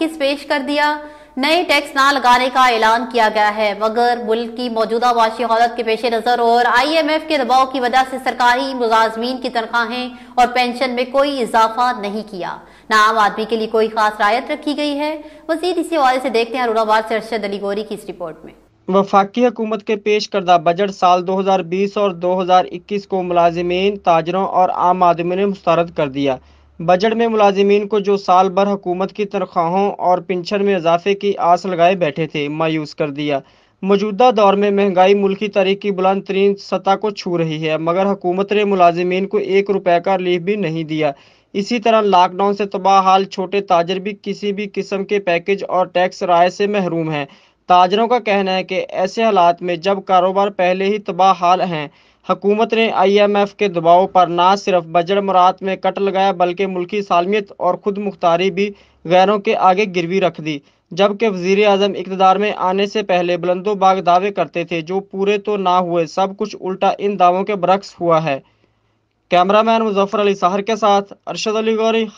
किस पेश कर दिया नए टैक्स ना लगाने का ऐलान किया गया है मगर मुल्क की मौजूदा माशी हालत के पेश नज़र और आईएमएफ के दबाव की वजह से सरकारी मुलाजमीन की तनख्वाहें और पेंशन में कोई इजाफा नहीं किया न आम आदमी के लिए कोई खास रायत रखी गई है मजीद इसी हवाले से देखते हैं अरुणाबाद से अरशद अली गोरी की इस रिपोर्ट में वफाकी हुकूमत के पेश करदा बजट साल 2020 और 2021 को मुलाजमीन ताजरों और आम आदमी ने मुस्तरद कर दिया बजट में मुलाजिमीन को जो साल भर हुकूमत की तनख्वाहों और पेंशन में इजाफे की आस लगाए बैठे थे मायूस कर दिया मौजूदा दौर में महंगाई मुल्की तारीख की बुलंद तरीन सतह को छू रही है मगर हुकूमत ने मुलाजिमीन को एक रुपये का रिलीफ भी नहीं दिया इसी तरह लॉकडाउन से तबाह हाल छोटे ताजर भी किसी भी किस्म के पैकेज और टैक्स राय से महरूम हैं ताजरों का कहना है कि ऐसे हालात में जब कारोबार पहले ही तबाह हाल हैं हुकूमत ने आईएमएफ के दबाव पर ना सिर्फ बजट मुराद में कट लगाया बल्कि मुल्की सालमियत और खुद मुख्तारी भी गैरों के आगे गिरवी रख दी जबकि वजीर अजम इकतदार में आने से पहले बुलंदो बाग दावे करते थे जो पूरे तो ना हुए सब कुछ उल्टा इन दावों के बरक्स हुआ है कैमरामैन मुजफ्फर अली साहर के साथ अरशद अली गौरी